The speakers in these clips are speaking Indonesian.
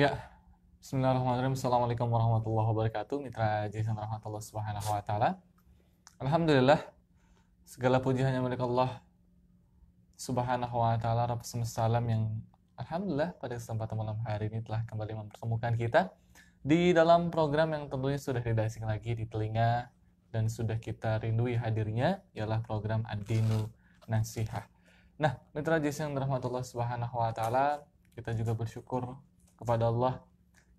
Ya, Bismillahirrahmanirrahim. Assalamualaikum warahmatullahi wabarakatuh. Mitra Jason rahmatullah subhanahu wa ta'ala. Alhamdulillah, segala puji hanya milik Allah subhanahu wa ta'ala, Rabb semesta alam yang Alhamdulillah pada kesempatan malam hari ini telah kembali mempertemukan kita di dalam program yang tentunya sudah tidak asing lagi di telinga dan sudah kita rindui hadirnya ialah program Adinu Nasihah. Nah, mitra Jason rahmatullah subhanahu wa ta'ala, kita juga bersyukur kepada Allah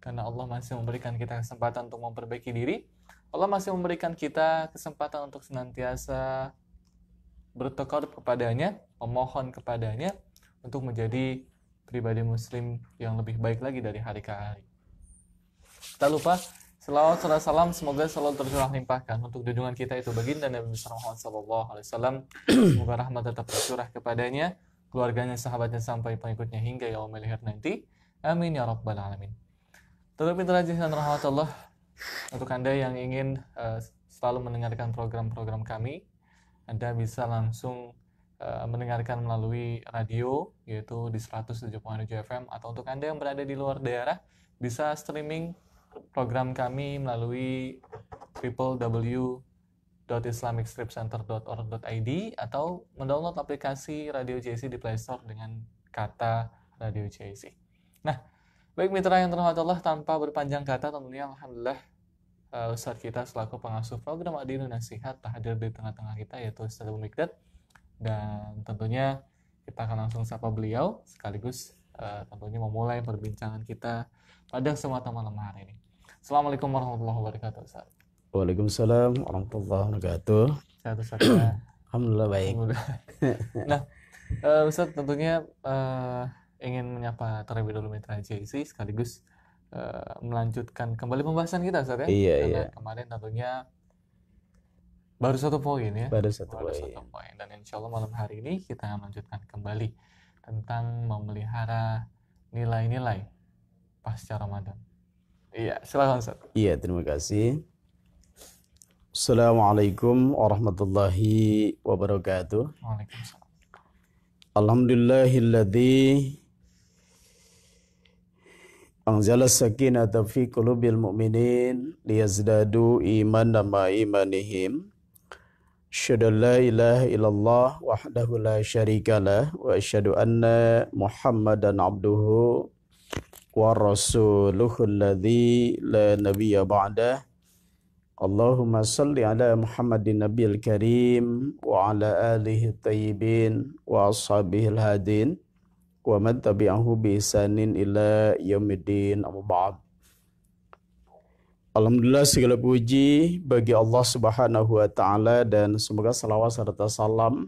karena Allah masih memberikan kita kesempatan untuk memperbaiki diri. Allah masih memberikan kita kesempatan untuk senantiasa bertekad kepadanya, memohon kepadanya untuk menjadi pribadi muslim yang lebih baik lagi dari hari ke hari. Tak lupa Selawat serta salam semoga selalu tercurah limpahkan untuk junjungan kita itu baginda Nabi besar Muhammad Sallallahu Alaihi Wasallam. Semoga rahmat tetap tercurah kepadanya, keluarganya, sahabatnya sampai pengikutnya hingga yaumil akhir nanti. Amin ya rabbal alamin. Tetap interaksi dan rahmat Allah untuk Anda yang ingin uh, selalu mendengarkan program-program kami, Anda bisa langsung uh, mendengarkan melalui radio yaitu di 107.7 FM atau untuk Anda yang berada di luar daerah bisa streaming program kami melalui www.islamicstripcenter.org.id atau mendownload aplikasi Radio JC di Play Store dengan kata Radio JC. Nah, baik mitra yang terhormat Allah, tanpa berpanjang kata tentunya Alhamdulillah uh, Ustadz kita selaku pengasuh program Adinu Nasihat hadir di tengah-tengah kita yaitu Ustaz Abu Mikdad dan tentunya kita akan langsung sapa beliau sekaligus uh, tentunya memulai perbincangan kita pada kesempatan malam hari ini. Assalamualaikum warahmatullahi wabarakatuh Ustaz. Waalaikumsalam warahmatullahi wabarakatuh. Sehat Ustaz. Alhamdulillah baik. Alhamdulillah. nah, uh, eh, Ustaz tentunya uh, ingin menyapa terlebih dulu mitra JC sekaligus uh, melanjutkan kembali pembahasan kita saat ya. Iya, Karena iya. kemarin tentunya baru satu poin ya. Baru satu baru poin. Satu poin. Dan insya Allah malam hari ini kita akan melanjutkan kembali tentang memelihara nilai-nilai pasca Ramadan. Iya, silakan Ustaz. Iya, terima kasih. Assalamualaikum warahmatullahi wabarakatuh. Waalaikumsalam. Alhamdulillahilladzi أنزل السكينة في قلوب المؤمنين ليزدادوا إيمانا مع إيمانهم أشهد أن لا إله إلا الله وحده لا شريك له وأشهد أن محمدا عبده ورسوله الذي لا نبي بعده اللهم صل على محمد النبي الكريم وعلى آله الطيبين وأصحابه الهادين wa man tabi'ahu bi isanin ila yaumiddin amma ba'd Alhamdulillah segala puji bagi Allah Subhanahu wa taala dan semoga salawat serta salam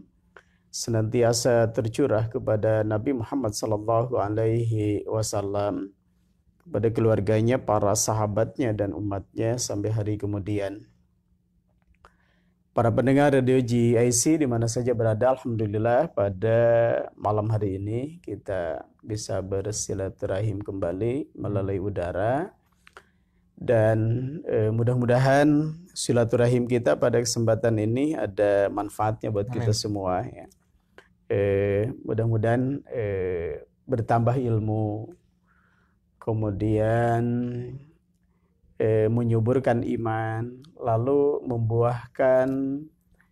senantiasa tercurah kepada Nabi Muhammad sallallahu alaihi wasallam kepada keluarganya, para sahabatnya dan umatnya sampai hari kemudian. Para pendengar Radio GIC di mana saja berada, Alhamdulillah pada malam hari ini kita bisa bersilaturahim kembali melalui udara. Dan e, mudah-mudahan silaturahim kita pada kesempatan ini ada manfaatnya buat Amin. kita semua. Ya. E, mudah-mudahan e, bertambah ilmu, kemudian e, menyuburkan iman, lalu membuahkan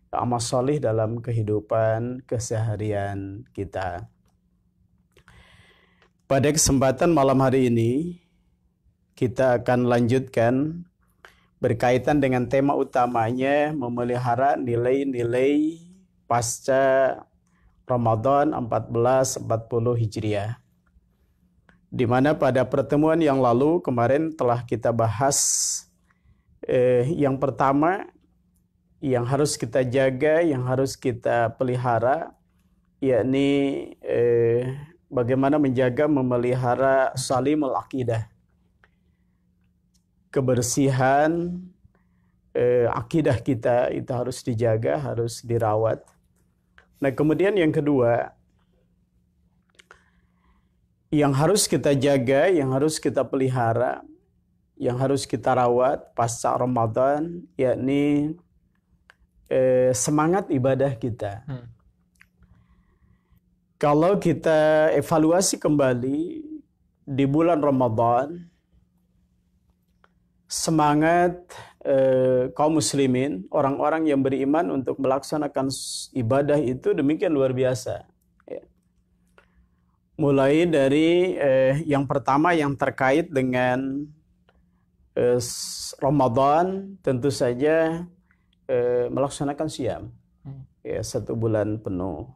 amal solih dalam kehidupan keseharian kita. Pada kesempatan malam hari ini, kita akan lanjutkan berkaitan dengan tema utamanya memelihara nilai-nilai pasca Ramadan 1440 Hijriah. Di mana pada pertemuan yang lalu kemarin telah kita bahas eh, yang pertama yang harus kita jaga, yang harus kita pelihara, yakni eh, bagaimana menjaga memelihara salimul akidah. Kebersihan eh, akidah kita itu harus dijaga, harus dirawat. Nah, kemudian yang kedua, yang harus kita jaga, yang harus kita pelihara yang harus kita rawat pasca Ramadan yakni eh, semangat ibadah kita. Hmm. Kalau kita evaluasi kembali di bulan Ramadan semangat eh, kaum muslimin, orang-orang yang beriman untuk melaksanakan ibadah itu demikian luar biasa. Ya. Mulai dari eh, yang pertama yang terkait dengan eh, Ramadan tentu saja eh, melaksanakan siam hmm. ya satu bulan penuh.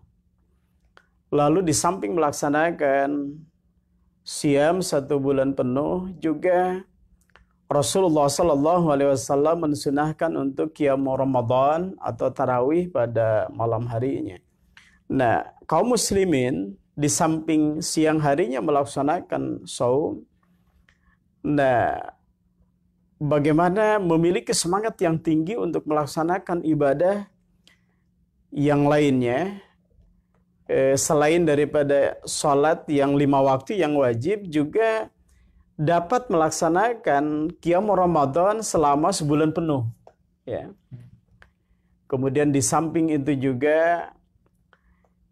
Lalu di samping melaksanakan siam satu bulan penuh juga Rasulullah Shallallahu Alaihi Wasallam mensunahkan untuk kiam Ramadan atau tarawih pada malam harinya. Nah, kaum muslimin di samping siang harinya melaksanakan saum, nah bagaimana memiliki semangat yang tinggi untuk melaksanakan ibadah yang lainnya eh, selain daripada sholat yang lima waktu yang wajib juga dapat melaksanakan kiamu Ramadan selama sebulan penuh ya kemudian di samping itu juga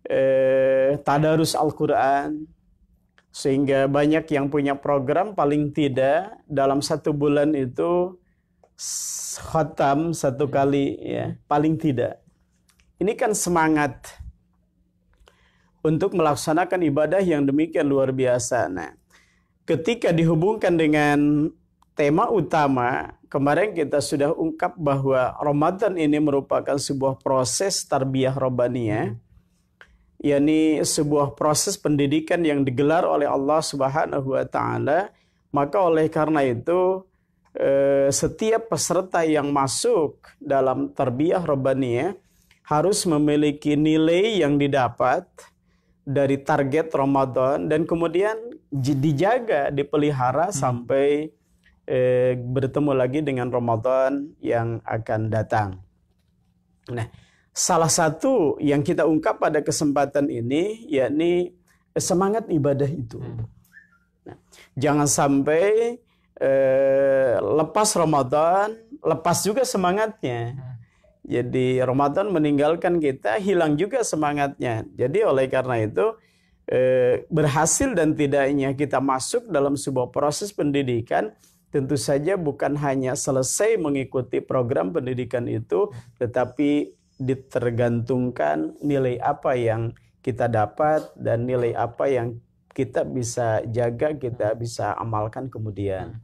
eh, tadarus Al-Quran sehingga banyak yang punya program paling tidak dalam satu bulan itu khatam satu ya. kali ya, paling tidak. Ini kan semangat untuk melaksanakan ibadah yang demikian luar biasa. Nah, ketika dihubungkan dengan tema utama, kemarin kita sudah ungkap bahwa Ramadan ini merupakan sebuah proses tarbiyah robaniyah yakni sebuah proses pendidikan yang digelar oleh Allah Subhanahu wa taala, maka oleh karena itu eh, setiap peserta yang masuk dalam terbiah robbaniyah harus memiliki nilai yang didapat dari target Ramadan dan kemudian dijaga, dipelihara hmm. sampai eh, bertemu lagi dengan Ramadan yang akan datang. Nah, Salah satu yang kita ungkap pada kesempatan ini yakni semangat ibadah itu. Hmm. Nah, jangan sampai eh, lepas Ramadan, lepas juga semangatnya. Hmm. Jadi Ramadan meninggalkan kita, hilang juga semangatnya. Jadi oleh karena itu eh, berhasil dan tidaknya kita masuk dalam sebuah proses pendidikan tentu saja bukan hanya selesai mengikuti program pendidikan itu, tetapi ditergantungkan nilai apa yang kita dapat dan nilai apa yang kita bisa jaga, kita bisa amalkan kemudian.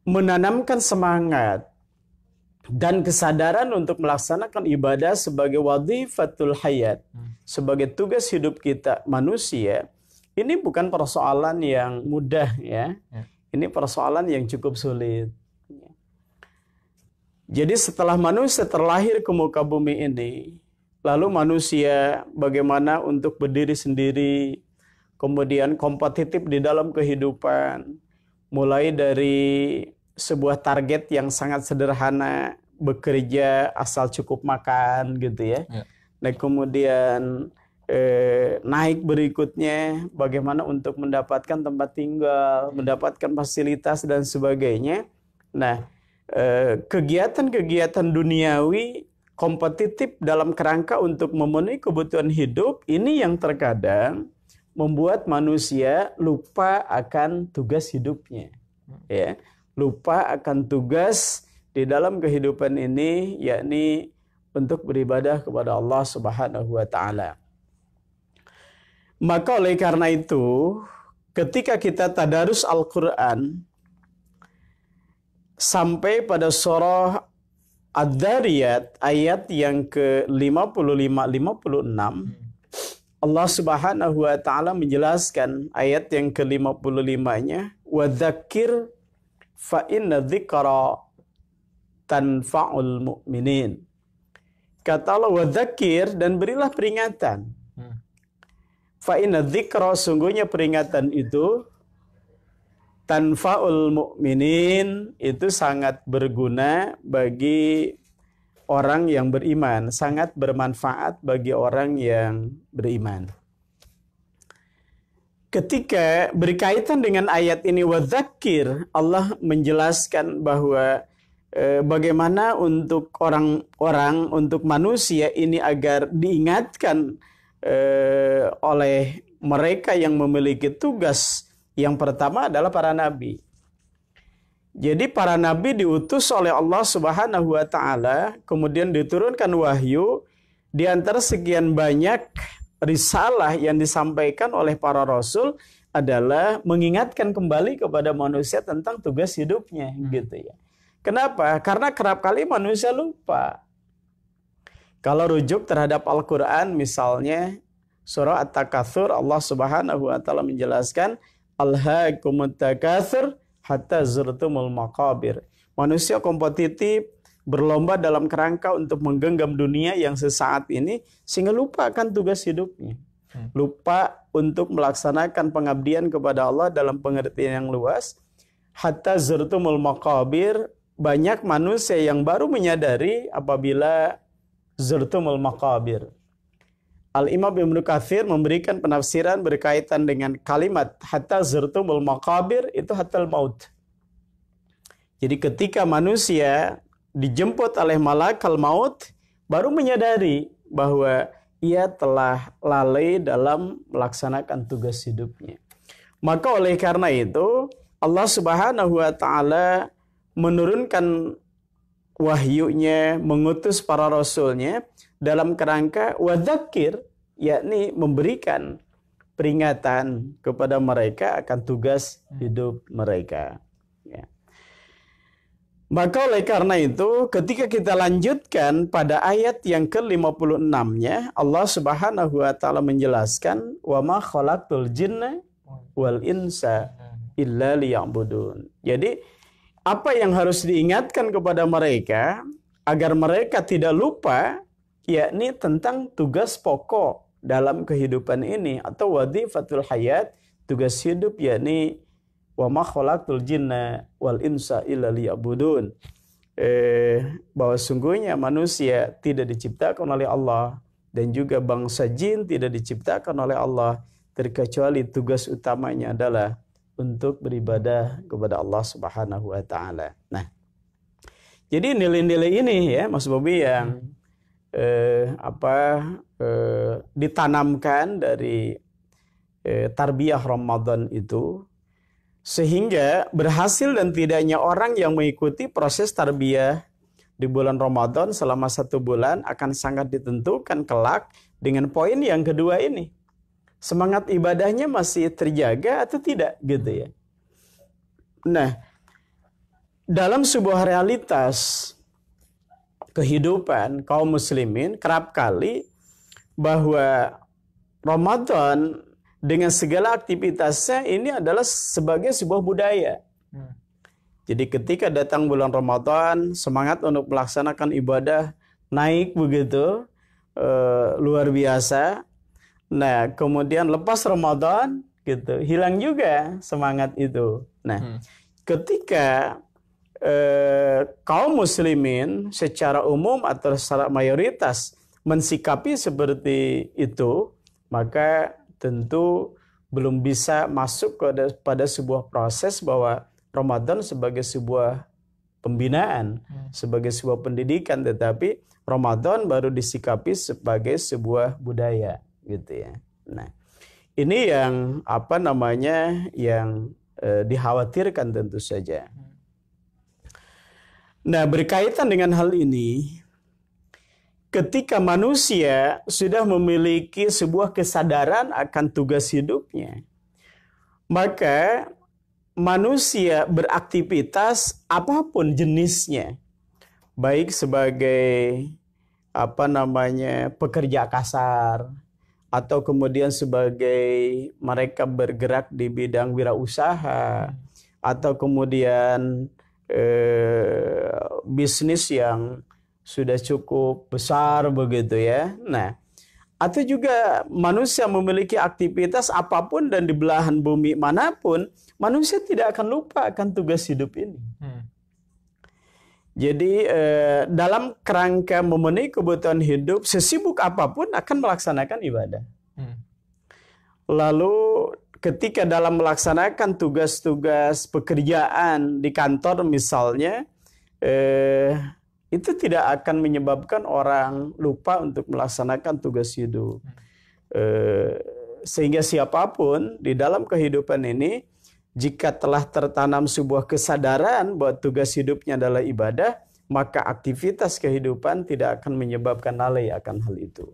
menanamkan semangat dan kesadaran untuk melaksanakan ibadah sebagai wadifatul hayat, sebagai tugas hidup kita manusia. Ini bukan persoalan yang mudah ya. ya. Ini persoalan yang cukup sulit. Jadi setelah manusia terlahir ke muka bumi ini, lalu manusia bagaimana untuk berdiri sendiri, kemudian kompetitif di dalam kehidupan, mulai dari sebuah target yang sangat sederhana, bekerja asal cukup makan gitu ya. ya. Nah kemudian eh, naik berikutnya, bagaimana untuk mendapatkan tempat tinggal, hmm. mendapatkan fasilitas dan sebagainya. Nah, eh, kegiatan-kegiatan eh, duniawi kompetitif dalam kerangka untuk memenuhi kebutuhan hidup ini yang terkadang membuat manusia lupa akan tugas hidupnya. Hmm. Ya, lupa akan tugas di dalam kehidupan ini yakni untuk beribadah kepada Allah Subhanahu wa taala. Maka oleh karena itu, ketika kita tadarus Al-Quran, sampai pada surah Ad-Dariyat ayat yang ke-55-56 Allah Subhanahu wa taala menjelaskan ayat yang ke-55-nya wa dzakir fa inna dzikra tanfa'ul mu'minin. Kata Allah dan berilah peringatan. Fa'inna sungguhnya peringatan itu tanfaul mukminin itu sangat berguna bagi orang yang beriman, sangat bermanfaat bagi orang yang beriman. Ketika berkaitan dengan ayat ini wadzakir, Allah menjelaskan bahwa e, bagaimana untuk orang-orang, untuk manusia ini agar diingatkan eh, oleh mereka yang memiliki tugas yang pertama adalah para nabi. Jadi para nabi diutus oleh Allah Subhanahu wa taala, kemudian diturunkan wahyu di antara sekian banyak risalah yang disampaikan oleh para rasul adalah mengingatkan kembali kepada manusia tentang tugas hidupnya gitu ya. Kenapa? Karena kerap kali manusia lupa. Kalau rujuk terhadap Al-Quran misalnya surah At-Takathur Allah subhanahu wa ta'ala menjelaskan Al-Hakumut Takathur hatta zurtumul maqabir. Manusia kompetitif berlomba dalam kerangka untuk menggenggam dunia yang sesaat ini sehingga lupa akan tugas hidupnya. Hmm. Lupa untuk melaksanakan pengabdian kepada Allah dalam pengertian yang luas. Hatta zurtumul maqabir banyak manusia yang baru menyadari apabila zurtumul maqabir. Al-Imam Ibn Kathir memberikan penafsiran berkaitan dengan kalimat hatta zurtumul maqabir itu hatta maut. Jadi ketika manusia dijemput oleh malakal maut baru menyadari bahwa ia telah lalai dalam melaksanakan tugas hidupnya. Maka oleh karena itu Allah Subhanahu wa taala menurunkan wahyunya, mengutus para rasulnya dalam kerangka wadzakir, yakni memberikan peringatan kepada mereka akan tugas hmm. hidup mereka. Ya. Maka oleh karena itu ketika kita lanjutkan pada ayat yang ke-56-nya Allah Subhanahu wa taala menjelaskan wa ma khalaqtul jinna wal insa hmm. illa liya'budun. Jadi apa yang harus diingatkan kepada mereka agar mereka tidak lupa yakni tentang tugas pokok dalam kehidupan ini atau wadifatul hayat tugas hidup yakni wa ma jinna wal insa illa liya'budun eh, bahwa sungguhnya manusia tidak diciptakan oleh Allah dan juga bangsa jin tidak diciptakan oleh Allah terkecuali tugas utamanya adalah untuk beribadah kepada Allah Subhanahu wa taala. Nah, jadi nilai-nilai ini ya Mas Bobi yang eh, apa eh, ditanamkan dari eh, tarbiyah Ramadan itu sehingga berhasil dan tidaknya orang yang mengikuti proses tarbiyah di bulan Ramadan selama satu bulan akan sangat ditentukan kelak dengan poin yang kedua ini semangat ibadahnya masih terjaga atau tidak gitu ya. Nah, dalam sebuah realitas kehidupan kaum muslimin kerap kali bahwa Ramadan dengan segala aktivitasnya ini adalah sebagai sebuah budaya. Hmm. Jadi ketika datang bulan Ramadan, semangat untuk melaksanakan ibadah naik begitu e, luar biasa Nah, kemudian lepas Ramadan gitu, hilang juga semangat itu. Nah, hmm. ketika eh, kaum muslimin secara umum atau secara mayoritas mensikapi seperti itu, maka tentu belum bisa masuk pada, pada sebuah proses bahwa Ramadan sebagai sebuah pembinaan, hmm. sebagai sebuah pendidikan, tetapi Ramadan baru disikapi sebagai sebuah budaya gitu ya. Nah, ini yang apa namanya yang eh, dikhawatirkan tentu saja. Nah, berkaitan dengan hal ini, ketika manusia sudah memiliki sebuah kesadaran akan tugas hidupnya, maka manusia beraktivitas apapun jenisnya, baik sebagai apa namanya pekerja kasar, atau kemudian sebagai mereka bergerak di bidang wirausaha atau kemudian eh, bisnis yang sudah cukup besar begitu ya. Nah, atau juga manusia memiliki aktivitas apapun dan di belahan bumi manapun, manusia tidak akan lupa akan tugas hidup ini. Hmm. Jadi eh, dalam kerangka memenuhi kebutuhan hidup, sesibuk apapun akan melaksanakan ibadah. Hmm. Lalu ketika dalam melaksanakan tugas-tugas pekerjaan di kantor misalnya, eh, itu tidak akan menyebabkan orang lupa untuk melaksanakan tugas hidup. Hmm. Eh, sehingga siapapun di dalam kehidupan ini jika telah tertanam sebuah kesadaran bahwa tugas hidupnya adalah ibadah, maka aktivitas kehidupan tidak akan menyebabkan lalai akan hal itu.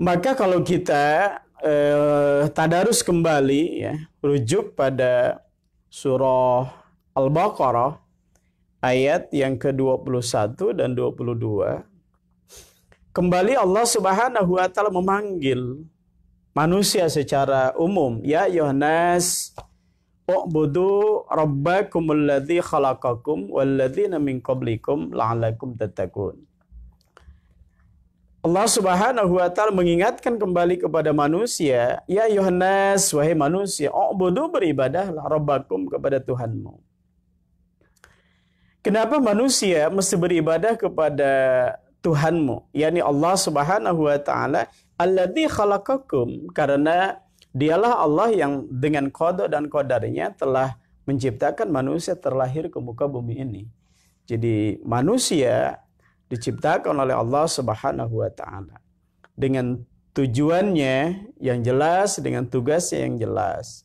Maka kalau kita eh, tadarus kembali ya, rujuk pada surah Al-Baqarah ayat yang ke-21 dan 22. Kembali Allah Subhanahu wa taala memanggil manusia secara umum ya Yohanes U'budu rabbakum alladhi khalaqakum walladhina min qablikum la'allakum tattaqun. Allah Subhanahu wa taala mengingatkan kembali kepada manusia, ya Yohanes wahai manusia, u'budu beribadahlah rabbakum kepada Tuhanmu. Kenapa manusia mesti beribadah kepada Tuhanmu, yakni Allah Subhanahu wa taala, alladzi khalaqakum karena dialah Allah yang dengan kodok dan kodarnya telah menciptakan manusia terlahir ke muka bumi ini. Jadi manusia diciptakan oleh Allah Subhanahu wa taala dengan tujuannya yang jelas, dengan tugasnya yang jelas.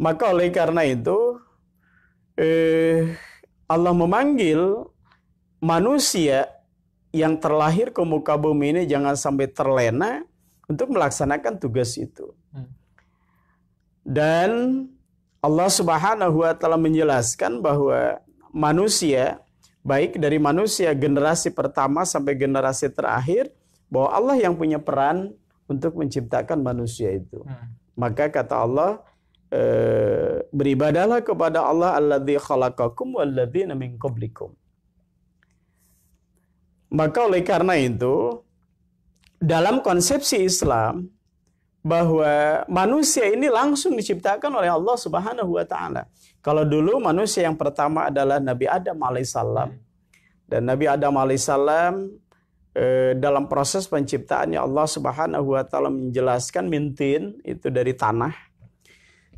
Maka oleh karena itu eh, Allah memanggil manusia yang terlahir ke muka bumi ini jangan sampai terlena untuk melaksanakan tugas itu. Hmm. Dan Allah Subhanahu wa taala menjelaskan bahwa manusia baik dari manusia generasi pertama sampai generasi terakhir bahwa Allah yang punya peran untuk menciptakan manusia itu. Hmm. Maka kata Allah beribadalah beribadahlah kepada Allah alladzi khalaqakum walladzi min qablikum. Maka oleh karena itu, dalam konsepsi Islam, bahwa manusia ini langsung diciptakan oleh Allah Subhanahu wa taala. Kalau dulu manusia yang pertama adalah Nabi Adam alaihissalam. Dan Nabi Adam alaihissalam eh, dalam proses penciptaannya Allah Subhanahu wa taala menjelaskan mintin itu dari tanah.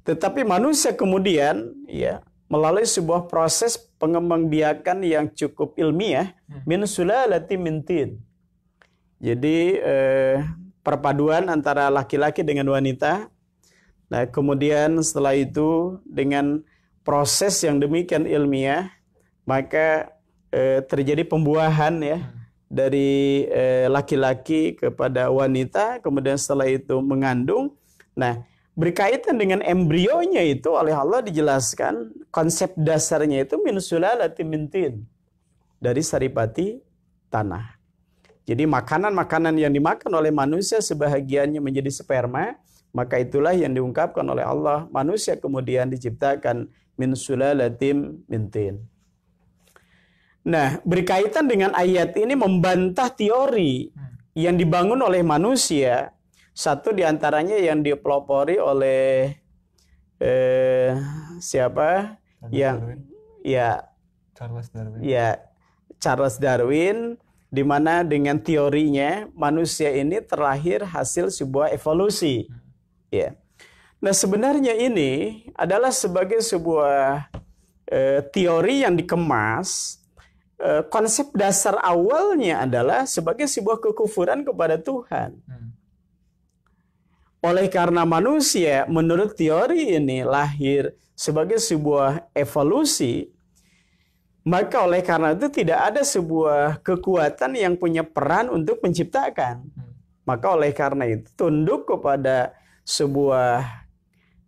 Tetapi manusia kemudian ya melalui sebuah proses pengembangbiakan yang cukup ilmiah hmm. min sulalati mintin. Jadi eh, perpaduan antara laki-laki dengan wanita. Nah, kemudian setelah itu dengan proses yang demikian ilmiah, maka eh, terjadi pembuahan ya hmm. dari eh, laki-laki eh, laki -laki kepada wanita, kemudian setelah itu mengandung. Nah, berkaitan dengan embrionya itu oleh Allah dijelaskan konsep dasarnya itu min sulalati mintin dari saripati tanah. Jadi makanan-makanan yang dimakan oleh manusia sebahagiannya menjadi sperma, maka itulah yang diungkapkan oleh Allah. Manusia kemudian diciptakan min sulalatim mintin. Nah, berkaitan dengan ayat ini membantah teori hmm. yang dibangun oleh manusia satu diantaranya yang dipelopori oleh eh, siapa? Charles yang Darwin. ya Charles Darwin. Ya Charles Darwin di mana dengan teorinya manusia ini terlahir hasil sebuah evolusi. Hmm. Ya. Nah, sebenarnya ini adalah sebagai sebuah eh, teori yang dikemas eh, konsep dasar awalnya adalah sebagai sebuah kekufuran kepada Tuhan. Hmm. Oleh karena manusia menurut teori ini lahir sebagai sebuah evolusi, maka oleh karena itu tidak ada sebuah kekuatan yang punya peran untuk menciptakan. Hmm. Maka oleh karena itu tunduk kepada sebuah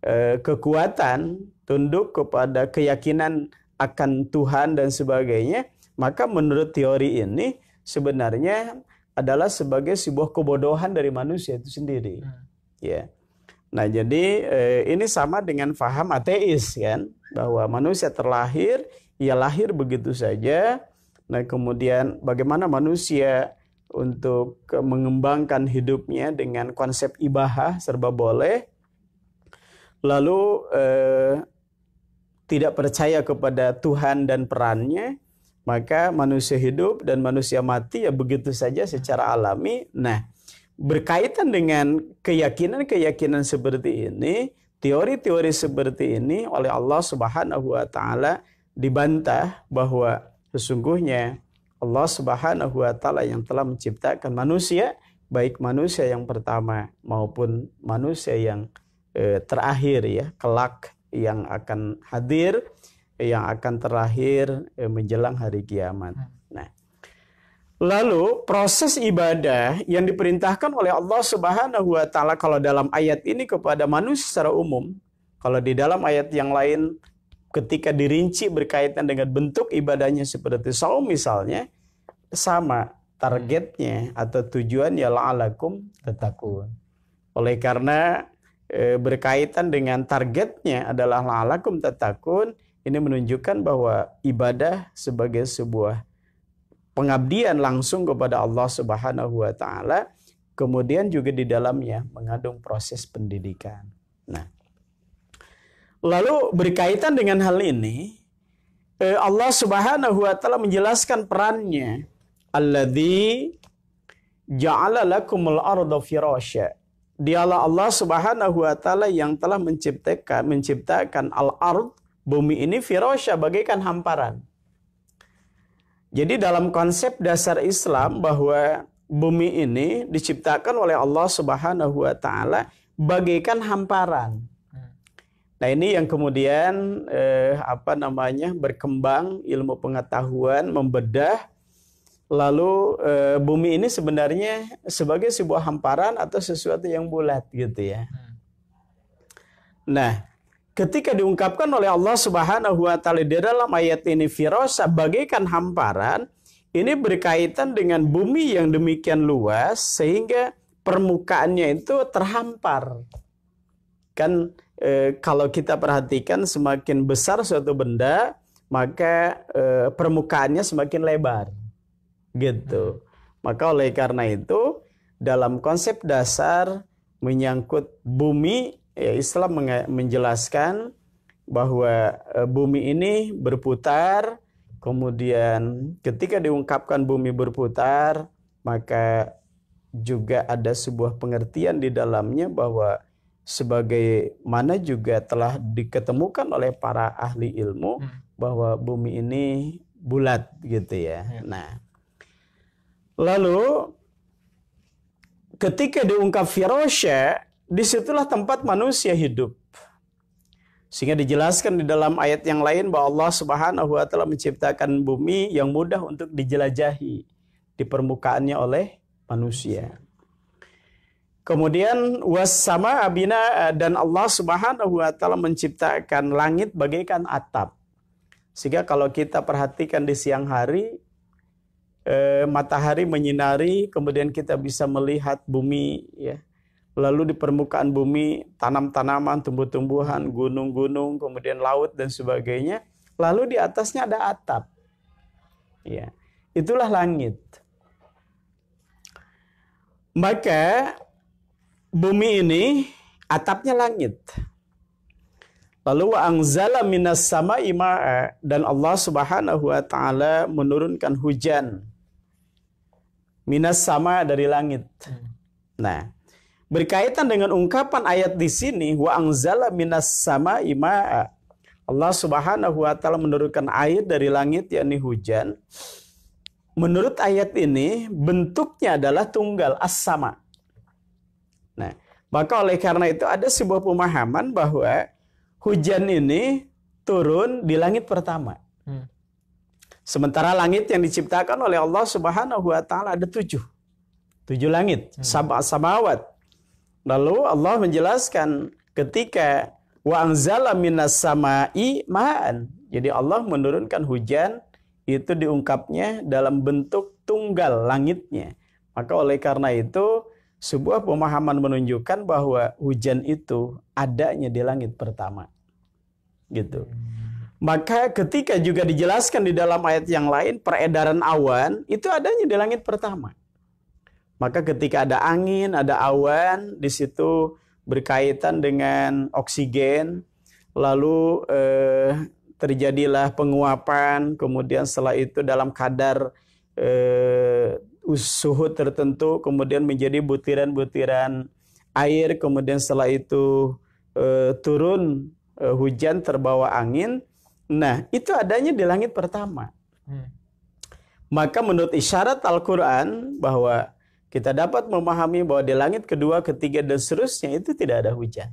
e, kekuatan, tunduk kepada keyakinan akan Tuhan dan sebagainya, maka menurut teori ini sebenarnya adalah sebagai sebuah kebodohan dari manusia itu sendiri. Hmm ya. Nah, jadi eh, ini sama dengan faham ateis kan bahwa manusia terlahir ia lahir begitu saja. Nah, kemudian bagaimana manusia untuk mengembangkan hidupnya dengan konsep ibahah serba boleh lalu eh, tidak percaya kepada Tuhan dan perannya maka manusia hidup dan manusia mati ya begitu saja secara alami. Nah, berkaitan dengan keyakinan-keyakinan seperti ini, teori-teori seperti ini oleh Allah Subhanahu wa taala dibantah bahwa sesungguhnya Allah Subhanahu wa taala yang telah menciptakan manusia, baik manusia yang pertama maupun manusia yang e, terakhir ya, kelak yang akan hadir yang akan terakhir e, menjelang hari kiamat. Hmm. Lalu proses ibadah yang diperintahkan oleh Allah Subhanahu wa taala kalau dalam ayat ini kepada manusia secara umum, kalau di dalam ayat yang lain ketika dirinci berkaitan dengan bentuk ibadahnya seperti saum misalnya sama targetnya atau tujuan ya la'alakum tatakun. Oleh karena e, berkaitan dengan targetnya adalah la'alakum tatakun, ini menunjukkan bahwa ibadah sebagai sebuah pengabdian langsung kepada Allah Subhanahu wa taala, kemudian juga di dalamnya mengandung proses pendidikan. Nah, lalu berkaitan dengan hal ini, eh, Allah Subhanahu wa taala menjelaskan perannya. Alladzi ja'ala lakumul arda firasya. Dialah Allah Subhanahu wa taala yang telah menciptakan menciptakan al-ard bumi ini firasya bagaikan hamparan. Jadi dalam konsep dasar Islam bahwa bumi ini diciptakan oleh Allah Subhanahu wa taala bagaikan hamparan. Nah, ini yang kemudian eh, apa namanya? berkembang ilmu pengetahuan, membedah lalu eh, bumi ini sebenarnya sebagai sebuah hamparan atau sesuatu yang bulat gitu ya. Hmm. Nah, ketika diungkapkan oleh Allah Subhanahu wa taala di dalam ayat ini firasa bagaikan hamparan ini berkaitan dengan bumi yang demikian luas sehingga permukaannya itu terhampar. Kan e, kalau kita perhatikan semakin besar suatu benda maka e, permukaannya semakin lebar. Gitu. Maka oleh karena itu dalam konsep dasar menyangkut bumi ya Islam menjelaskan bahwa e, bumi ini berputar, kemudian ketika diungkapkan bumi berputar, maka juga ada sebuah pengertian di dalamnya bahwa sebagai mana juga telah diketemukan oleh para ahli ilmu hmm. bahwa bumi ini bulat gitu ya. ya. Nah, lalu ketika diungkap Firosha disitulah tempat manusia hidup. Sehingga dijelaskan di dalam ayat yang lain bahwa Allah Subhanahu wa taala menciptakan bumi yang mudah untuk dijelajahi di permukaannya oleh manusia. Kemudian sama abina dan Allah Subhanahu wa taala menciptakan langit bagaikan atap. Sehingga kalau kita perhatikan di siang hari eh, matahari menyinari kemudian kita bisa melihat bumi ya lalu di permukaan bumi tanam-tanaman, tumbuh-tumbuhan, gunung-gunung, kemudian laut dan sebagainya. Lalu di atasnya ada atap. Ya. Itulah langit. Maka bumi ini atapnya langit. Lalu wa angzala minas sama imaa dan Allah Subhanahu wa taala menurunkan hujan minas sama dari langit. Hmm. Nah, berkaitan dengan ungkapan ayat di sini wa angzala minas sama ima Allah Subhanahu wa taala menurunkan air dari langit yakni hujan. Menurut ayat ini bentuknya adalah tunggal as-sama. Nah, maka oleh karena itu ada sebuah pemahaman bahwa hujan ini turun di langit pertama. Hmm. Sementara langit yang diciptakan oleh Allah Subhanahu wa taala ada tujuh. Tujuh langit, hmm. sabah samawat Lalu Allah menjelaskan ketika wa anzala minas sama'i ma'an. Jadi Allah menurunkan hujan itu diungkapnya dalam bentuk tunggal langitnya. Maka oleh karena itu sebuah pemahaman menunjukkan bahwa hujan itu adanya di langit pertama. Gitu. Maka ketika juga dijelaskan di dalam ayat yang lain peredaran awan itu adanya di langit pertama. Maka ketika ada angin, ada awan, di situ berkaitan dengan oksigen, lalu eh, terjadilah penguapan, kemudian setelah itu dalam kadar eh, suhu tertentu, kemudian menjadi butiran-butiran air, kemudian setelah itu eh, turun eh, hujan terbawa angin. Nah, itu adanya di langit pertama. Hmm. Maka menurut isyarat Al-Quran bahwa kita dapat memahami bahwa di langit kedua, ketiga, dan seterusnya itu tidak ada hujan.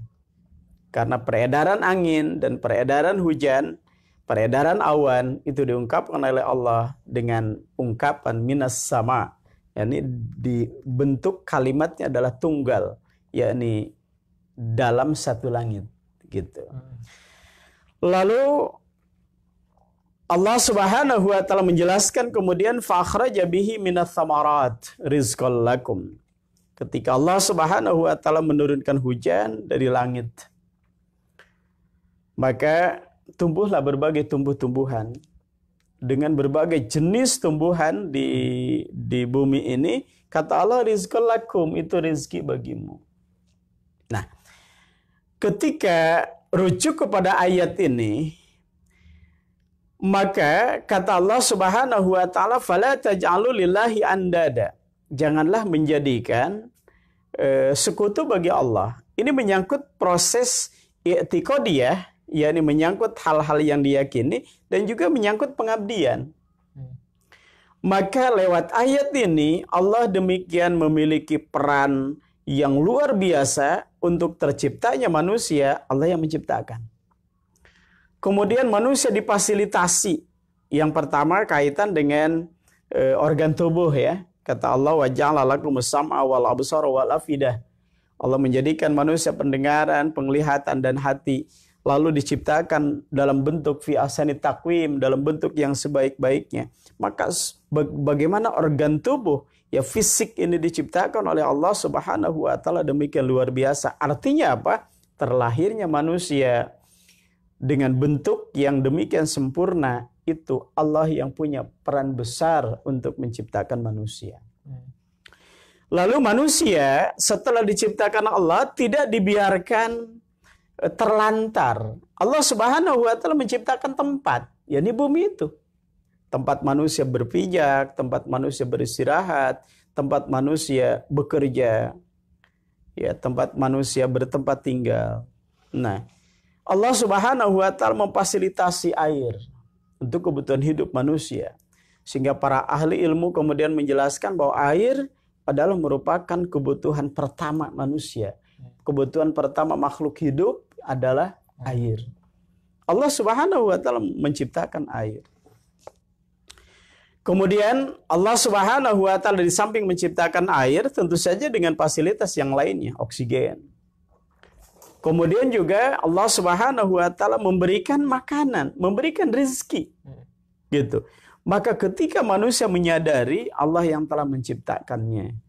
Karena peredaran angin dan peredaran hujan, peredaran awan itu diungkapkan oleh Allah dengan ungkapan minas sama. Ini dibentuk kalimatnya adalah tunggal, yakni dalam satu langit gitu. Hmm. Lalu Allah Subhanahu wa taala menjelaskan kemudian fakhraja bihi minas samarat rizqal lakum. Ketika Allah Subhanahu wa taala menurunkan hujan dari langit, maka tumbuhlah berbagai tumbuh-tumbuhan. Dengan berbagai jenis tumbuhan di di bumi ini, kata Allah rizqal lakum itu rezeki bagimu. Nah, ketika rujuk kepada ayat ini, maka kata Allah Subhanahu wa taala fala taj'alu lillahi andada. Janganlah menjadikan e, sekutu bagi Allah. Ini menyangkut proses i'tiqadiyah, yakni menyangkut hal-hal yang diyakini dan juga menyangkut pengabdian. Hmm. Maka lewat ayat ini Allah demikian memiliki peran yang luar biasa untuk terciptanya manusia, Allah yang menciptakan. Kemudian manusia difasilitasi. Yang pertama kaitan dengan e, organ tubuh ya. Kata Allah waja'ala lakum sam'a wal absar wal afidah. Allah menjadikan manusia pendengaran, penglihatan dan hati lalu diciptakan dalam bentuk fi asani takwim dalam bentuk yang sebaik-baiknya. Maka bagaimana organ tubuh ya fisik ini diciptakan oleh Allah Subhanahu wa taala demikian luar biasa. Artinya apa? Terlahirnya manusia dengan bentuk yang demikian sempurna itu Allah yang punya peran besar untuk menciptakan manusia. Lalu manusia setelah diciptakan Allah tidak dibiarkan eh, terlantar. Allah Subhanahu wa taala menciptakan tempat, yakni bumi itu. Tempat manusia berpijak, tempat manusia beristirahat, tempat manusia bekerja. Ya, tempat manusia bertempat tinggal. Nah, Allah Subhanahu wa taala memfasilitasi air untuk kebutuhan hidup manusia. Sehingga para ahli ilmu kemudian menjelaskan bahwa air adalah merupakan kebutuhan pertama manusia. Kebutuhan pertama makhluk hidup adalah air. Allah Subhanahu wa taala menciptakan air. Kemudian Allah Subhanahu wa taala di samping menciptakan air tentu saja dengan fasilitas yang lainnya, oksigen, Kemudian juga Allah Subhanahu wa taala memberikan makanan, memberikan rezeki. Gitu. Maka ketika manusia menyadari Allah yang telah menciptakannya.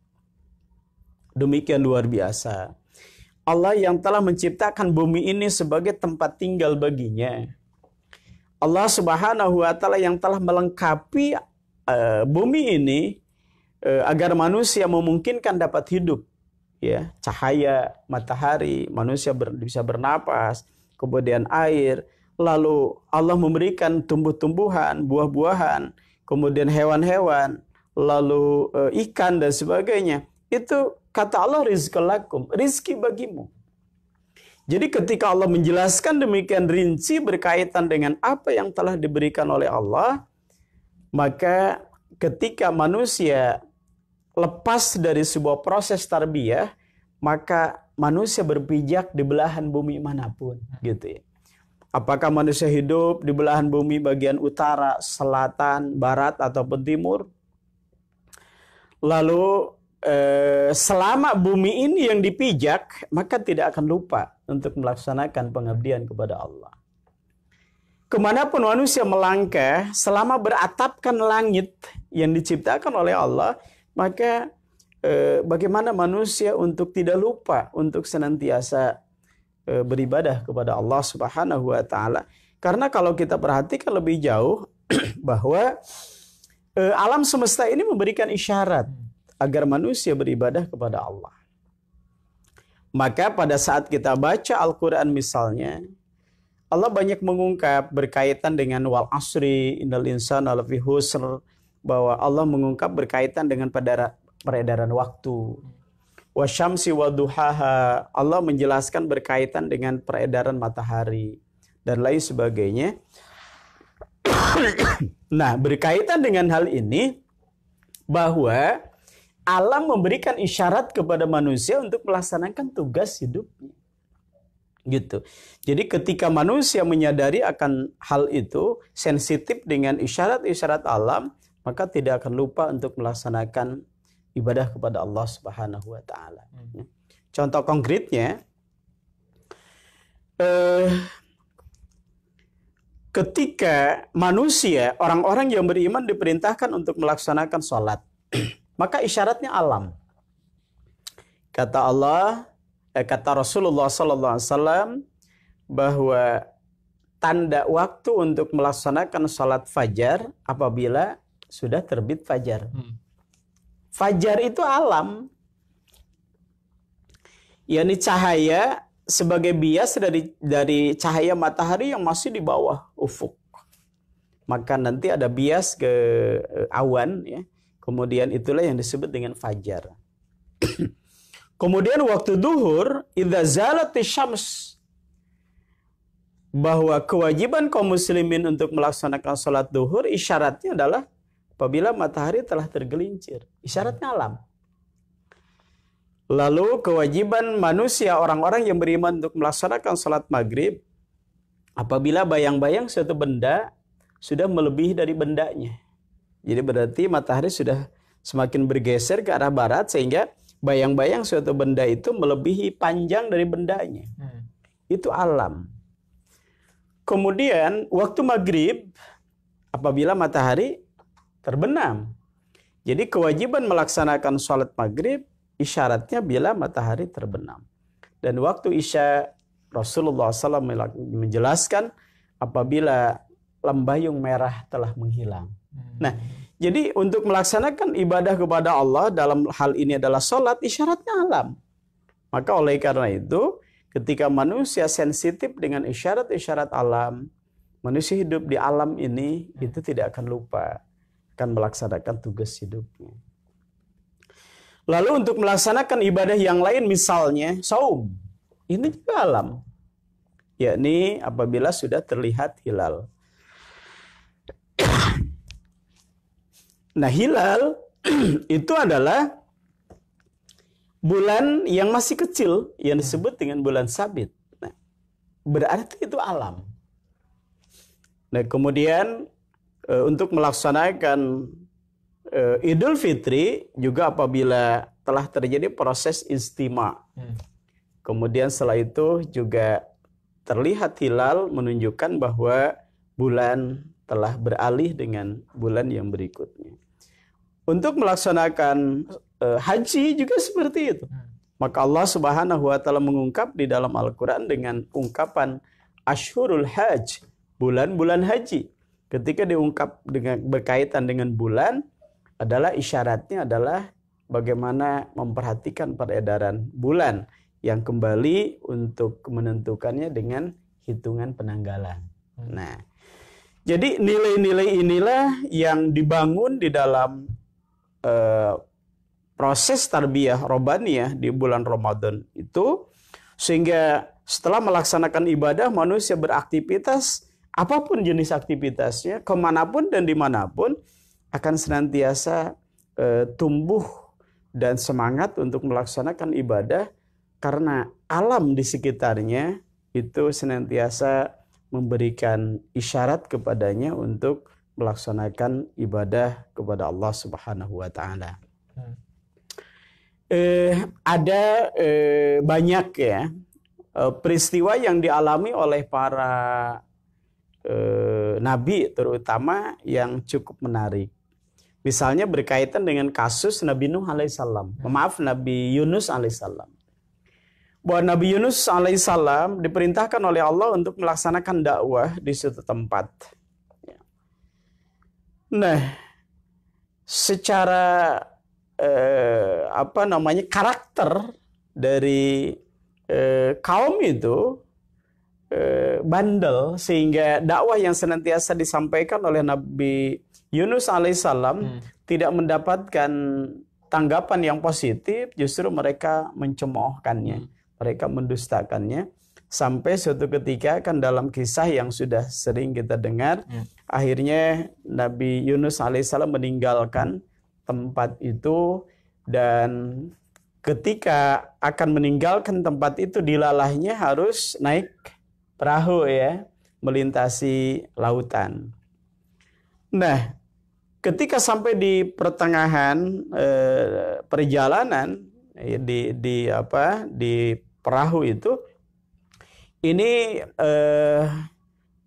Demikian luar biasa. Allah yang telah menciptakan bumi ini sebagai tempat tinggal baginya. Allah Subhanahu wa taala yang telah melengkapi uh, bumi ini uh, agar manusia memungkinkan dapat hidup ya cahaya matahari, manusia ber, bisa bernapas, kemudian air, lalu Allah memberikan tumbuh-tumbuhan, buah-buahan, kemudian hewan-hewan, lalu e, ikan dan sebagainya. Itu kata Allah rizqalakum, rizki bagimu. Jadi ketika Allah menjelaskan demikian rinci berkaitan dengan apa yang telah diberikan oleh Allah, maka ketika manusia lepas dari sebuah proses tarbiyah, maka manusia berpijak di belahan bumi manapun, hmm. gitu ya. Apakah manusia hidup di belahan bumi bagian utara, selatan, barat ataupun timur? Lalu eh, selama bumi ini yang dipijak, maka tidak akan lupa untuk melaksanakan pengabdian kepada Allah. Kemanapun manusia melangkah, selama beratapkan langit yang diciptakan oleh Allah, maka eh, bagaimana manusia untuk tidak lupa untuk senantiasa eh, beribadah kepada Allah Subhanahu wa taala. Karena kalau kita perhatikan lebih jauh bahwa eh, alam semesta ini memberikan isyarat agar manusia beribadah kepada Allah. Maka pada saat kita baca Al-Qur'an misalnya, Allah banyak mengungkap berkaitan dengan wal asri innal insana lafi husr bahwa Allah mengungkap berkaitan dengan peredaran waktu. Wasyamsi duhaha, Allah menjelaskan berkaitan dengan peredaran matahari dan lain sebagainya. nah, berkaitan dengan hal ini bahwa alam memberikan isyarat kepada manusia untuk melaksanakan tugas hidupnya. Gitu. Jadi ketika manusia menyadari akan hal itu, sensitif dengan isyarat-isyarat alam, maka tidak akan lupa untuk melaksanakan ibadah kepada Allah Subhanahu wa taala. Hmm. Ya. Contoh konkretnya eh, ketika manusia, orang-orang yang beriman diperintahkan untuk melaksanakan salat, maka isyaratnya alam. Kata Allah, eh, kata Rasulullah Sallallahu Alaihi Wasallam bahwa tanda waktu untuk melaksanakan salat fajar apabila sudah terbit fajar. Hmm. Fajar itu alam. yakni cahaya sebagai bias dari dari cahaya matahari yang masih di bawah ufuk. Maka nanti ada bias ke eh, awan ya. Kemudian itulah yang disebut dengan fajar. Kemudian waktu duhur, idza syams bahwa kewajiban kaum muslimin untuk melaksanakan sholat duhur isyaratnya adalah apabila matahari telah tergelincir. Isyaratnya alam. Lalu kewajiban manusia orang-orang yang beriman untuk melaksanakan salat maghrib apabila bayang-bayang suatu benda sudah melebihi dari bendanya. Jadi berarti matahari sudah semakin bergeser ke arah barat sehingga bayang-bayang suatu benda itu melebihi panjang dari bendanya. Hmm. Itu alam. Kemudian waktu maghrib apabila matahari terbenam. Jadi kewajiban melaksanakan sholat maghrib isyaratnya bila matahari terbenam. Dan waktu isya Rasulullah SAW menjelaskan apabila lembayung merah telah menghilang. Hmm. Nah, jadi untuk melaksanakan ibadah kepada Allah dalam hal ini adalah sholat isyaratnya alam. Maka oleh karena itu ketika manusia sensitif dengan isyarat-isyarat alam, manusia hidup di alam ini hmm. itu tidak akan lupa akan melaksanakan tugas hidupnya. Lalu untuk melaksanakan ibadah yang lain misalnya saum. Ini juga alam. Yakni apabila sudah terlihat hilal. Nah hilal itu adalah bulan yang masih kecil yang ya. disebut dengan bulan sabit. Nah, berarti itu alam. Nah kemudian Eh, untuk melaksanakan eh, Idul Fitri juga apabila telah terjadi proses istima. Hmm. Kemudian setelah itu juga terlihat hilal menunjukkan bahwa bulan telah beralih dengan bulan yang berikutnya. Untuk melaksanakan eh, haji juga seperti itu. Hmm. Maka Allah Subhanahu wa taala mengungkap di dalam Al-Qur'an dengan ungkapan Ashurul hajj, bulan-bulan haji ketika diungkap dengan berkaitan dengan bulan adalah isyaratnya adalah bagaimana memperhatikan peredaran bulan yang kembali untuk menentukannya dengan hitungan penanggalan. Hmm. Nah, jadi nilai-nilai inilah yang dibangun di dalam eh, proses tarbiyah robaniyah di bulan Ramadan itu sehingga setelah melaksanakan ibadah manusia beraktivitas apapun jenis aktivitasnya, kemanapun dan dimanapun akan senantiasa e, tumbuh dan semangat untuk melaksanakan ibadah karena alam di sekitarnya itu senantiasa memberikan isyarat kepadanya untuk melaksanakan ibadah kepada Allah Subhanahu wa taala. Hmm. Eh, ada eh, banyak ya eh, peristiwa yang dialami oleh para eh, nabi terutama yang cukup menarik. Misalnya berkaitan dengan kasus Nabi Nuh alaihissalam, hmm. maaf Nabi Yunus alaihissalam. Bahwa Nabi Yunus alaihissalam diperintahkan oleh Allah untuk melaksanakan dakwah di suatu tempat. Ya. Nah, secara eh, apa namanya karakter dari eh, kaum itu Eh, bandel sehingga dakwah yang senantiasa disampaikan oleh Nabi Yunus alaihissalam hmm. tidak mendapatkan tanggapan yang positif, justru mereka mencemoohkannya, hmm. mereka mendustakannya sampai suatu ketika kan dalam kisah yang sudah sering kita dengar, hmm. akhirnya Nabi Yunus alaihissalam meninggalkan tempat itu dan ketika akan meninggalkan tempat itu dilalahnya harus naik perahu ya melintasi lautan. Nah, ketika sampai di pertengahan eh, perjalanan ya, di di apa di perahu itu ini eh,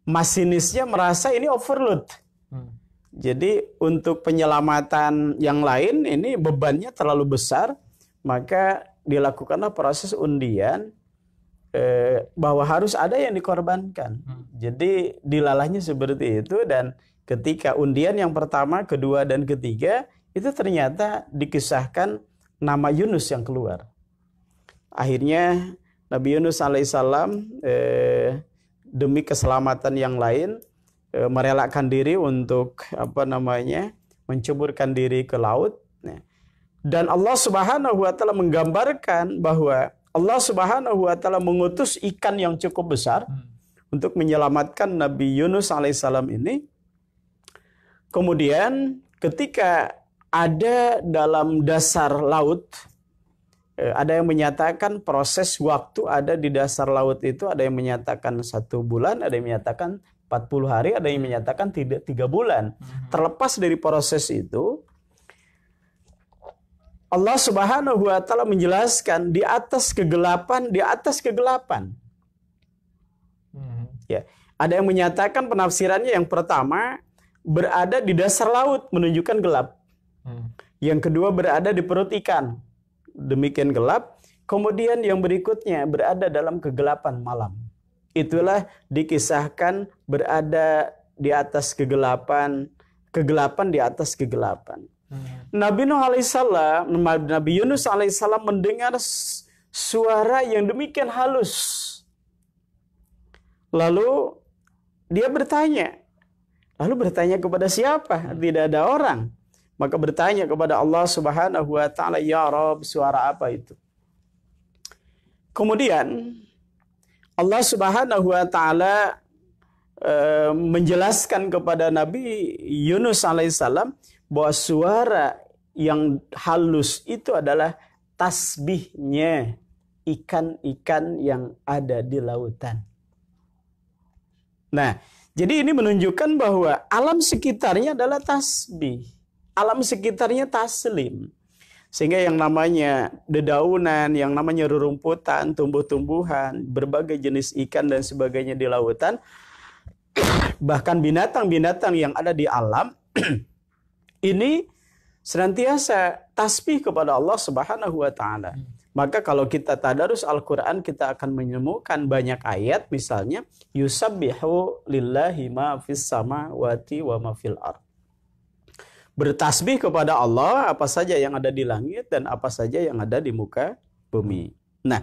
masinisnya merasa ini overload. Hmm. Jadi untuk penyelamatan yang lain ini bebannya terlalu besar, maka dilakukanlah proses undian Eh, bahwa harus ada yang dikorbankan. Hmm. Jadi dilalahnya seperti itu dan ketika undian yang pertama, kedua dan ketiga itu ternyata dikisahkan nama Yunus yang keluar. Akhirnya Nabi Yunus alaihissalam eh, demi keselamatan yang lain eh, merelakan diri untuk apa namanya mencuburkan diri ke laut. Nah, dan Allah Subhanahu wa taala menggambarkan bahwa Allah Subhanahu wa taala mengutus ikan yang cukup besar hmm. untuk menyelamatkan Nabi Yunus alaihissalam ini. Kemudian ketika ada dalam dasar laut eh, ada yang menyatakan proses waktu ada di dasar laut itu ada yang menyatakan satu bulan, ada yang menyatakan 40 hari, ada yang menyatakan tidak tiga bulan. Hmm. Terlepas dari proses itu, Allah Subhanahu wa taala menjelaskan di atas kegelapan, di atas kegelapan. Hmm. Ya. Ada yang menyatakan penafsirannya yang pertama berada di dasar laut menunjukkan gelap. Hmm. Yang kedua berada di perut ikan. Demikian gelap. Kemudian yang berikutnya berada dalam kegelapan malam. Itulah dikisahkan berada di atas kegelapan, kegelapan di atas kegelapan. Hmm. Nabi Nuh alaihissalam, Nabi Yunus alaihissalam mendengar suara yang demikian halus. Lalu dia bertanya. Lalu bertanya kepada siapa? Tidak ada orang. Maka bertanya kepada Allah Subhanahu wa taala, "Ya Rob, suara apa itu?" Kemudian Allah Subhanahu wa taala eh, menjelaskan kepada Nabi Yunus alaihissalam bahwa suara yang halus itu adalah tasbihnya ikan-ikan yang ada di lautan. Nah, jadi ini menunjukkan bahwa alam sekitarnya adalah tasbih. Alam sekitarnya taslim. Sehingga yang namanya dedaunan, yang namanya rerumputan, tumbuh-tumbuhan, berbagai jenis ikan dan sebagainya di lautan, bahkan binatang-binatang yang ada di alam, ini senantiasa tasbih kepada Allah Subhanahu wa taala. Hmm. Maka kalau kita tadarus Al-Qur'an kita akan menemukan banyak ayat misalnya yusabbihu lillahi ma fis samawati wa ma fil ard. Bertasbih kepada Allah apa saja yang ada di langit dan apa saja yang ada di muka bumi. Nah,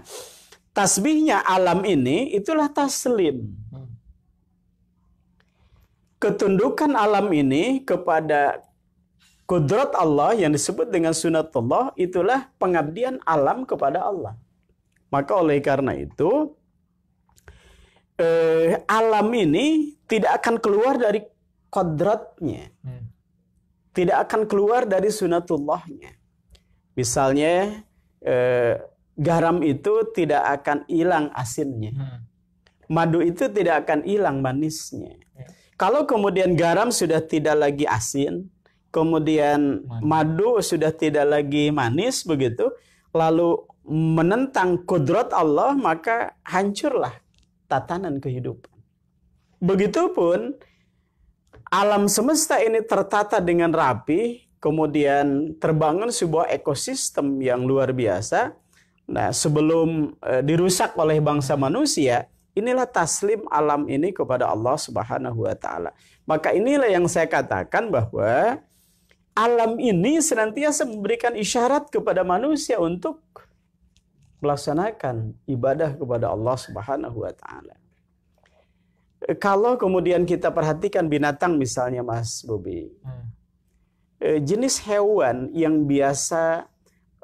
tasbihnya alam ini itulah taslim. Hmm. Ketundukan alam ini kepada Kudrat Allah yang disebut dengan sunatullah itulah pengabdian alam kepada Allah. Maka oleh karena itu eh, alam ini tidak akan keluar dari kodratnya. Hmm. Tidak akan keluar dari sunatullahnya. Misalnya eh, garam itu tidak akan hilang asinnya. Hmm. Madu itu tidak akan hilang manisnya. Ya. Kalau kemudian garam sudah tidak lagi asin, kemudian madu sudah tidak lagi manis begitu, lalu menentang kudrat Allah, maka hancurlah tatanan kehidupan. Begitupun alam semesta ini tertata dengan rapi, kemudian terbangun sebuah ekosistem yang luar biasa. Nah, sebelum e, dirusak oleh bangsa manusia, inilah taslim alam ini kepada Allah Subhanahu wa taala. Maka inilah yang saya katakan bahwa alam ini senantiasa memberikan isyarat kepada manusia untuk melaksanakan ibadah kepada Allah Subhanahu wa taala. Kalau kemudian kita perhatikan binatang misalnya Mas Bobi. Hmm. Eh, jenis hewan yang biasa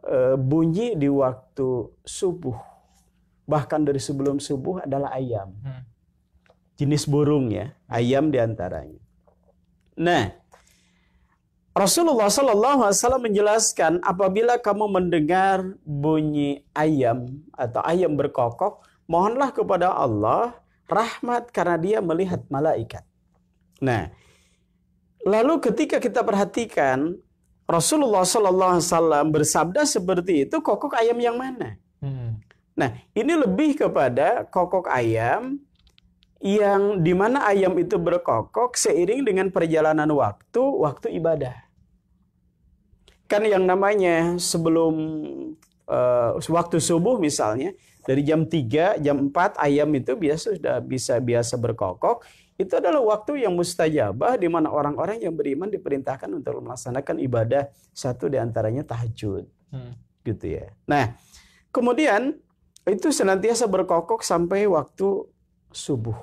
eh, bunyi di waktu subuh bahkan dari sebelum subuh adalah ayam. Hmm. Jenis burung ya, ayam diantaranya. Nah, Rasulullah Shallallahu Alaihi Wasallam menjelaskan apabila kamu mendengar bunyi ayam atau ayam berkokok, mohonlah kepada Allah rahmat karena dia melihat malaikat. Nah, lalu ketika kita perhatikan Rasulullah Shallallahu Alaihi Wasallam bersabda seperti itu, kokok ayam yang mana? Hmm. Nah, ini lebih kepada kokok ayam yang dimana ayam itu berkokok seiring dengan perjalanan waktu, waktu ibadah kan yang namanya sebelum uh, waktu subuh misalnya dari jam 3, jam 4 ayam itu biasa sudah bisa biasa berkokok. Itu adalah waktu yang mustajabah di mana orang-orang yang beriman diperintahkan untuk melaksanakan ibadah satu di antaranya tahajud. Hmm. Gitu ya. Nah, kemudian itu senantiasa berkokok sampai waktu subuh.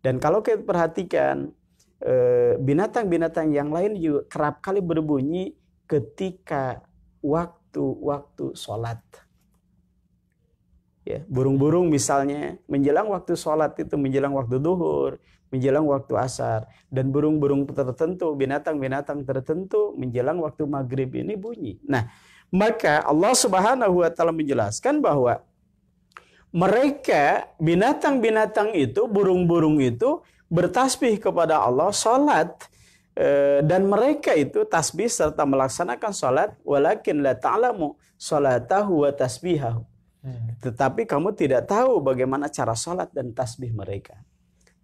Dan kalau kita perhatikan Eh, binatang-binatang yang lain juga kerap kali berbunyi ketika waktu-waktu sholat. Ya, burung-burung misalnya menjelang waktu sholat itu menjelang waktu duhur, menjelang waktu asar, dan burung-burung tertentu, binatang-binatang tertentu menjelang waktu maghrib ini bunyi. Nah, maka Allah Subhanahu wa taala menjelaskan bahwa mereka binatang-binatang itu, burung-burung itu bertasbih kepada Allah, salat eh, dan mereka itu tasbih serta melaksanakan salat walakin la ta'lamu salatahu wa tasbihahu. Hmm. Tetapi kamu tidak tahu bagaimana cara salat dan tasbih mereka.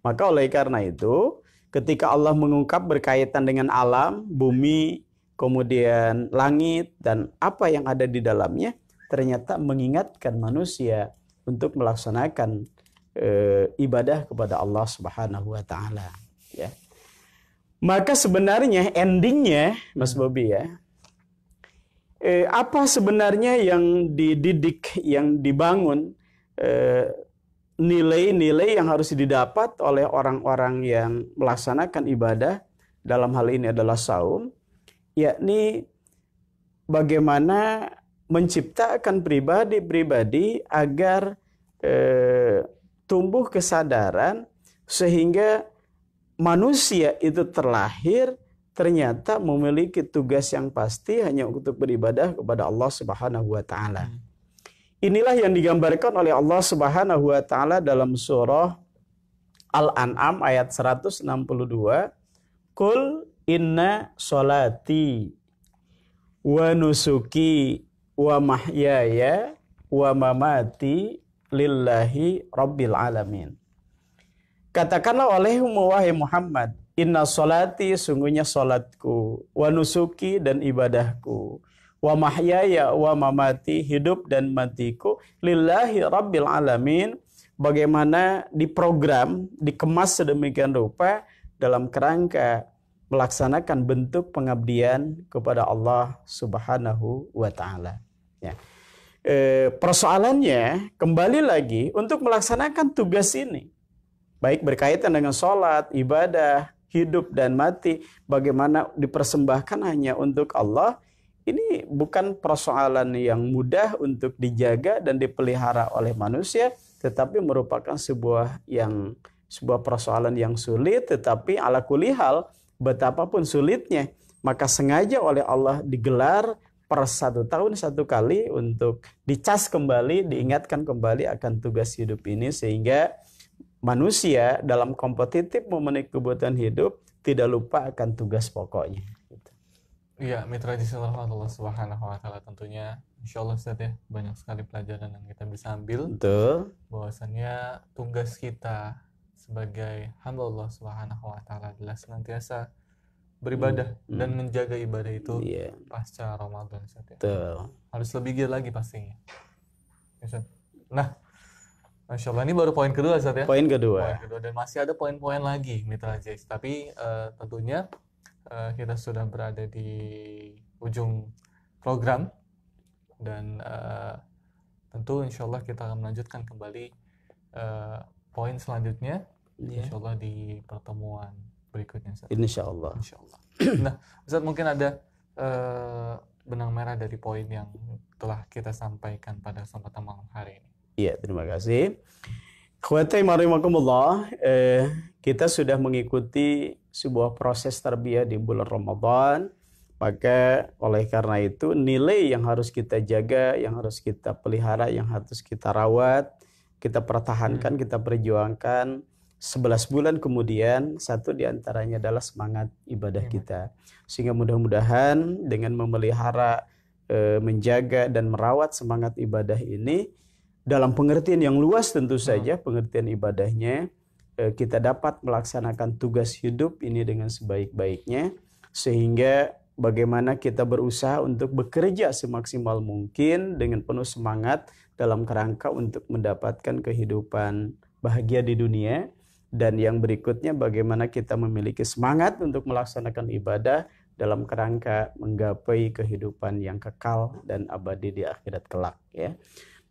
Maka oleh karena itu, ketika Allah mengungkap berkaitan dengan alam, bumi, kemudian langit dan apa yang ada di dalamnya, ternyata mengingatkan manusia untuk melaksanakan e, ibadah kepada Allah Subhanahu wa taala ya. Maka sebenarnya endingnya hmm. Mas Bobi ya. E, apa sebenarnya yang dididik, yang dibangun eh, nilai-nilai yang harus didapat oleh orang-orang yang melaksanakan ibadah dalam hal ini adalah saum yakni bagaimana menciptakan pribadi-pribadi agar eh, tumbuh kesadaran sehingga manusia itu terlahir ternyata memiliki tugas yang pasti hanya untuk beribadah kepada Allah Subhanahu wa taala. Hmm. Inilah yang digambarkan oleh Allah Subhanahu wa taala dalam surah Al-An'am ayat 162. Kul inna salati wa nusuki wa mahyaya wa mamati lillahi rabbil alamin. Katakanlah olehmu wahai Muhammad, inna salati, sungguhnya salatku, wa nusuki dan ibadahku, wa mahyaya wa mamati hidup dan matiku lillahi rabbil alamin. Bagaimana diprogram, dikemas sedemikian rupa dalam kerangka melaksanakan bentuk pengabdian kepada Allah Subhanahu wa taala. Ya. Eh, persoalannya kembali lagi untuk melaksanakan tugas ini. Baik berkaitan dengan sholat, ibadah, hidup dan mati. Bagaimana dipersembahkan hanya untuk Allah. Ini bukan persoalan yang mudah untuk dijaga dan dipelihara oleh manusia. Tetapi merupakan sebuah yang sebuah persoalan yang sulit. Tetapi ala kulihal betapapun sulitnya. Maka sengaja oleh Allah digelar per satu tahun satu kali untuk dicas kembali, diingatkan kembali akan tugas hidup ini sehingga manusia dalam kompetitif memenuhi kebutuhan hidup tidak lupa akan tugas pokoknya. Iya, mitra di Allah Subhanahu wa taala tentunya insya Allah Ustaz ya banyak sekali pelajaran yang kita bisa ambil. Betul. Bahwasannya tugas kita sebagai hamba Allah Subhanahu wa taala adalah senantiasa beribadah hmm, hmm. dan menjaga ibadah itu yeah. pasca Ramadan Ustaz, ya. harus lebih giat lagi pastinya ya, nah Masya Allah ini baru poin kedua Ustaz ya poin kedua poin kedua dan masih ada poin-poin lagi Mitra gitu Jais tapi uh, tentunya uh, kita sudah berada di ujung program dan uh, tentu Insya Allah kita akan melanjutkan kembali uh, poin selanjutnya yeah. Insya Allah di pertemuan berikutnya Insya Allah. Insya Allah. Nah, Ustaz mungkin ada uh, benang merah dari poin yang telah kita sampaikan pada kesempatan malam hari ini. Iya, terima kasih. Khawatir marimakumullah, eh, kita sudah mengikuti sebuah proses terbiah di bulan Ramadan. Maka oleh karena itu nilai yang harus kita jaga, yang harus kita pelihara, yang harus kita rawat, kita pertahankan, hmm. kita perjuangkan 11 bulan kemudian satu diantaranya adalah semangat ibadah kita sehingga mudah-mudahan dengan memelihara eh, menjaga dan merawat semangat ibadah ini dalam pengertian yang luas tentu hmm. saja pengertian ibadahnya eh, kita dapat melaksanakan tugas hidup ini dengan sebaik-baiknya sehingga bagaimana kita berusaha untuk bekerja semaksimal mungkin dengan penuh semangat dalam kerangka untuk mendapatkan kehidupan bahagia di dunia dan yang berikutnya bagaimana kita memiliki semangat untuk melaksanakan ibadah dalam kerangka menggapai kehidupan yang kekal dan abadi di akhirat kelak ya.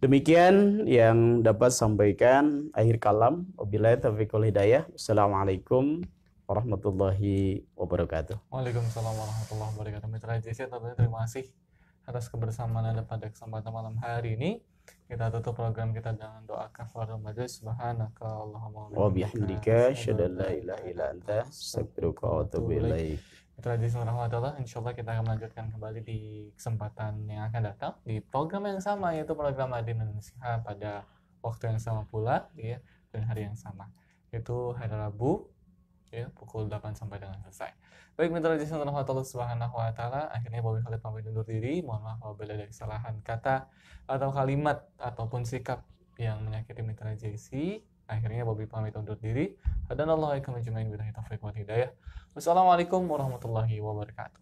Demikian yang dapat sampaikan akhir kalam. Wabillahi taufiq wal hidayah. Assalamualaikum warahmatullahi wabarakatuh. Waalaikumsalam warahmatullahi wabarakatuh. Mitra JC terima kasih atas kebersamaan Anda pada kesempatan malam hari ini kita tutup program kita dengan doa kafar majlis subhanaka allahumma wa bihamdika asyhadu an la ilaha illa anta astaghfiruka wa atubu ilaik tradisi warahmatullah insyaallah kita akan melanjutkan kembali di kesempatan yang akan datang di program yang sama yaitu program Adin Indonesia pada waktu yang sama pula ya dan hari yang sama itu hari Rabu ya pukul 8 sampai dengan selesai Baik mitra jasa Allah Subhanahu wa taala, akhirnya Bobby Khalid pamit undur diri. Mohon maaf apabila ada kesalahan kata atau kalimat ataupun sikap yang menyakiti mitra JC. Akhirnya Bobby pamit undur diri. Dan Allah akan yang bila kita wal hidayah. Wassalamualaikum warahmatullahi wabarakatuh.